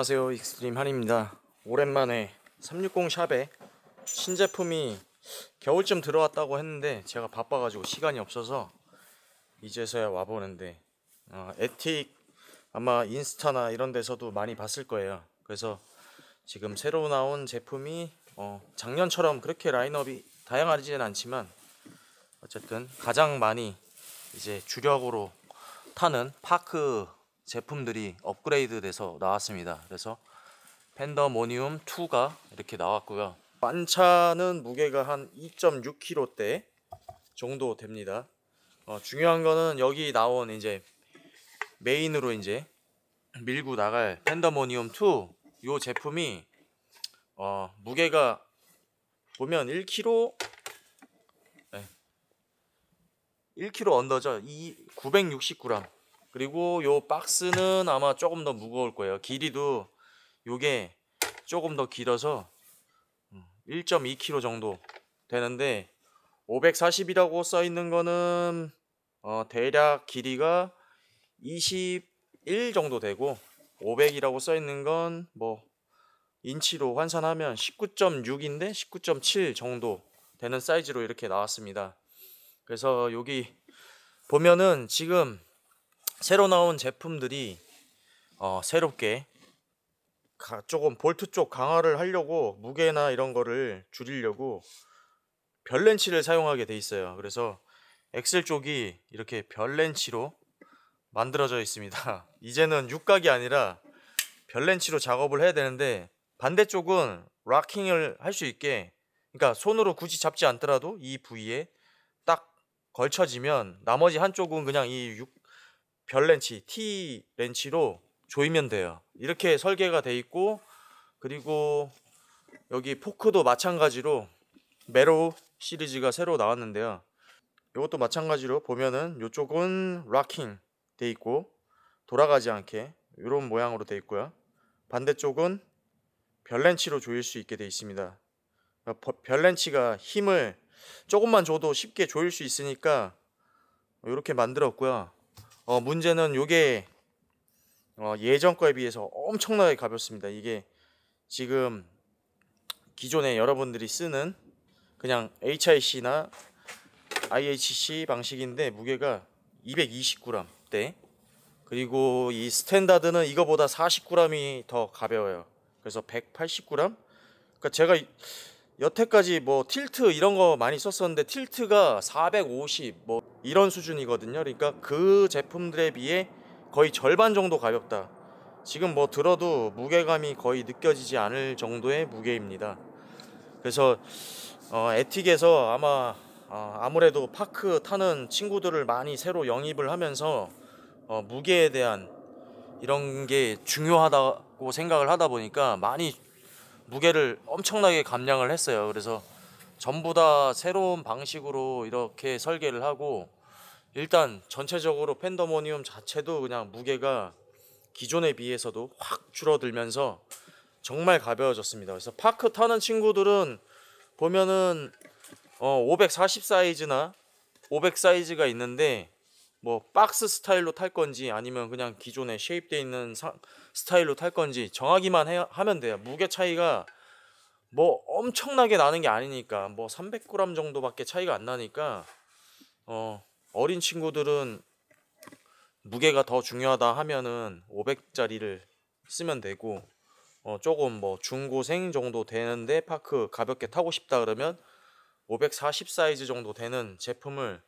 안녕하세요 익스트림 한입니다 오랜만에 360 샵에 신제품이 겨울쯤 들어왔다고 했는데 제가 바빠가지고 시간이 없어서 이제서야 와보는데 어, 에틱 아마 인스타나 이런 데서도 많이 봤을 거예요 그래서 지금 새로 나온 제품이 어, 작년처럼 그렇게 라인업이 다양하지는 않지만 어쨌든 가장 많이 이제 주력으로 타는 파크 제품들이 업그레이드 돼서 나왔습니다 그래서 팬더모니움 2가 이렇게 나왔고요 반차는 무게가 한 2.6kg대 정도 됩니다 어, 중요한 거는 여기 나온 이제 메인으로 이제 밀고 나갈 팬더모니움 2이 제품이 어, 무게가 보면 1kg 1kg 언더죠 9 6 0 g 그리고 요 박스는 아마 조금 더 무거울 거예요. 길이도 요게 조금 더 길어서 1.2kg 음, 정도 되는데 540이라고 써 있는 거는 어 대략 길이가 21 정도 되고 500이라고 써 있는 건 뭐 인치로 환산하면 19.6인데 19.7 정도 되는 사이즈로 이렇게 나왔습니다. 그래서 여기 보면은 지금 새로 나온 제품들이 어, 새롭게 가, 조금 볼트 쪽 강화를 하려고 무게나 이런 거를 줄이려고 별 렌치를 사용하게 돼 있어요 그래서 엑셀 쪽이 이렇게 별 렌치로 만들어져 있습니다 이제는 육각이 아니라 별 렌치로 작업을 해야 되는데 반대쪽은 락킹을 할 수 있게 그러니까 손으로 굳이 잡지 않더라도 이 부위에 딱 걸쳐지면 나머지 한쪽은 그냥 이 육, 별 렌치, T 렌치로 조이면 돼요. 이렇게 설계가 돼 있고 그리고 여기 포크도 마찬가지로 메로 시리즈가 새로 나왔는데요. 이것도 마찬가지로 보면은 이쪽은 락킹 돼 있고 돌아가지 않게 이런 모양으로 돼 있고요. 반대쪽은 별렌치로 조일 수 있게 돼 있습니다. 그러니까 별렌치가 힘을 조금만 줘도 쉽게 조일 수 있으니까 이렇게 만들었고요. 어, 문제는 이게 어, 예전 거에 비해서 엄청나게 가볍습니다. 이게 지금 기존에 여러분들이 쓰는 그냥 HIC나 IHC 방식인데 무게가 220g대 그리고 이 스탠다드는 이거보다 40g이 더 가벼워요. 그래서 180g? 그러니까 제가 여태까지 뭐 틸트 이런 거 많이 썼었는데 틸트가 450뭐 이런 수준이거든요. 그러니까 그 제품들에 비해 거의 절반 정도 가볍다. 지금 뭐 들어도 무게감이 거의 느껴지지 않을 정도의 무게입니다. 그래서 어, 에틱에서 아마 어, 아무래도 파크 타는 친구들을 많이 새로 영입을 하면서 어, 무게에 대한 이런 게 중요하다고 생각을 하다 보니까 많이 무게를 엄청나게 감량을 했어요. 그래서 전부 다 새로운 방식으로 이렇게 설계를 하고 일단 전체적으로 팬더모니움 자체도 그냥 무게가 기존에 비해서도 확 줄어들면서 정말 가벼워졌습니다. 그래서 파크 타는 친구들은 보면은 어, 540 사이즈나 500 사이즈가 있는데 뭐 박스 스타일로 탈 건지 아니면 그냥 기존에 쉐입돼 있는 사, 스타일로 탈 건지 정하기만 해, 하면 돼요. 무게 차이가 뭐 엄청나게 나는 게 아니니까 뭐 300g 정도밖에 차이가 안 나니까 어 어린 친구들은 무게가 더 중요하다 하면은 500짜리를 쓰면 되고 어 조금 뭐 중고생 정도 되는데 파크 가볍게 타고 싶다 그러면 540 사이즈 정도 되는 제품을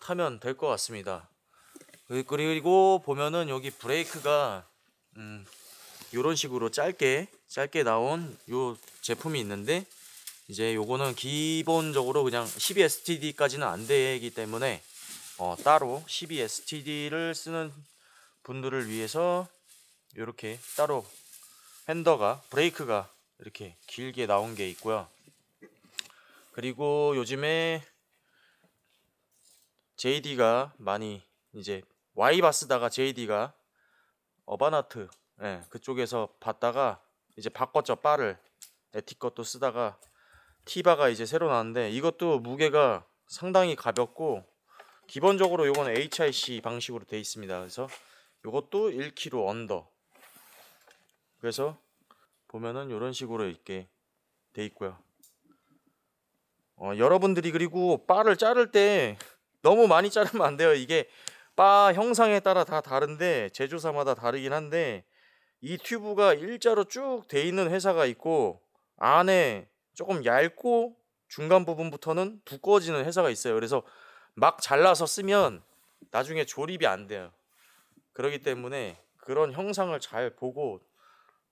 타면 될 것 같습니다. 그, 그리고 보면은 여기 브레이크가 음 이런 식으로 짧게 짧게 나온 요 제품이 있는데 이제 요거는 기본적으로 그냥 12STD까지는 안 되기 때문에 어, 따로 12STD를 쓰는 분들을 위해서 이렇게 따로 핸더가 브레이크가 이렇게 길게 나온 게 있고요 그리고 요즘에 JD가 많이 이제 Y바스다가 JD가 어바나트 예, 그쪽에서 봤다가 이제 바꿨죠 바를 에티 것도 쓰다가 티바가 이제 새로 나왔는데 이것도 무게가 상당히 가볍고 기본적으로 이건 HIC 방식으로 돼 있습니다. 그래서 이것도 1kg 언더. 그래서 보면은 이런 식으로 이렇게 돼 있고요. 어, 여러분들이 그리고 바를 자를 때 너무 많이 자르면 안 돼요. 이게 바 형상에 따라 다 다른데 제조사마다 다르긴 한데 이 튜브가 일자로 쭉 돼 있는 회사가 있고 안에 조금 얇고 중간 부분부터는 두꺼워지는 회사가 있어요. 그래서 막 잘라서 쓰면 나중에 조립이 안 돼요. 그러기 때문에 그런 형상을 잘 보고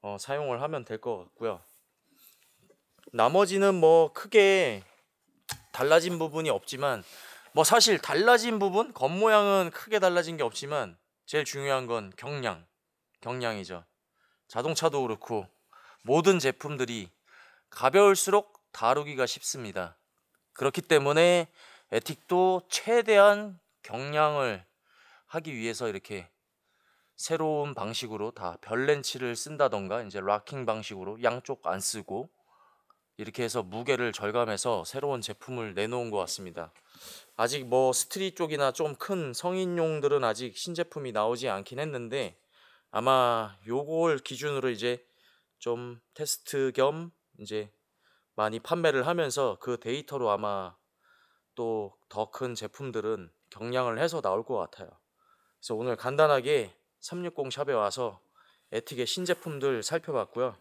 어, 사용을 하면 될 것 같고요. 나머지는 뭐 크게 달라진 부분이 없지만 뭐 사실 달라진 부분 겉모양은 크게 달라진 게 없지만 제일 중요한 건 경량 경량이죠. 자동차도 그렇고 모든 제품들이 가벼울수록 다루기가 쉽습니다. 그렇기 때문에 에틱도 최대한 경량을 하기 위해서 이렇게 새로운 방식으로 다 별렌치를 쓴다던가 이제 락킹 방식으로 양쪽 안 쓰고 이렇게 해서 무게를 절감해서 새로운 제품을 내놓은 것 같습니다. 아직 뭐 스트릿 쪽이나 좀 큰 성인용들은 아직 신제품이 나오지 않긴 했는데 아마 요걸 기준으로 이제 좀 테스트 겸 이제 많이 판매를 하면서 그 데이터로 아마 또 더 큰 제품들은 경량을 해서 나올 것 같아요. 그래서 오늘 간단하게 360 샵에 와서 에틱의 신제품들 살펴봤고요.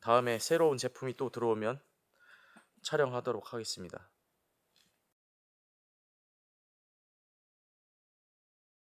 다음에 새로운 제품이 또 들어오면 촬영하도록 하겠습니다.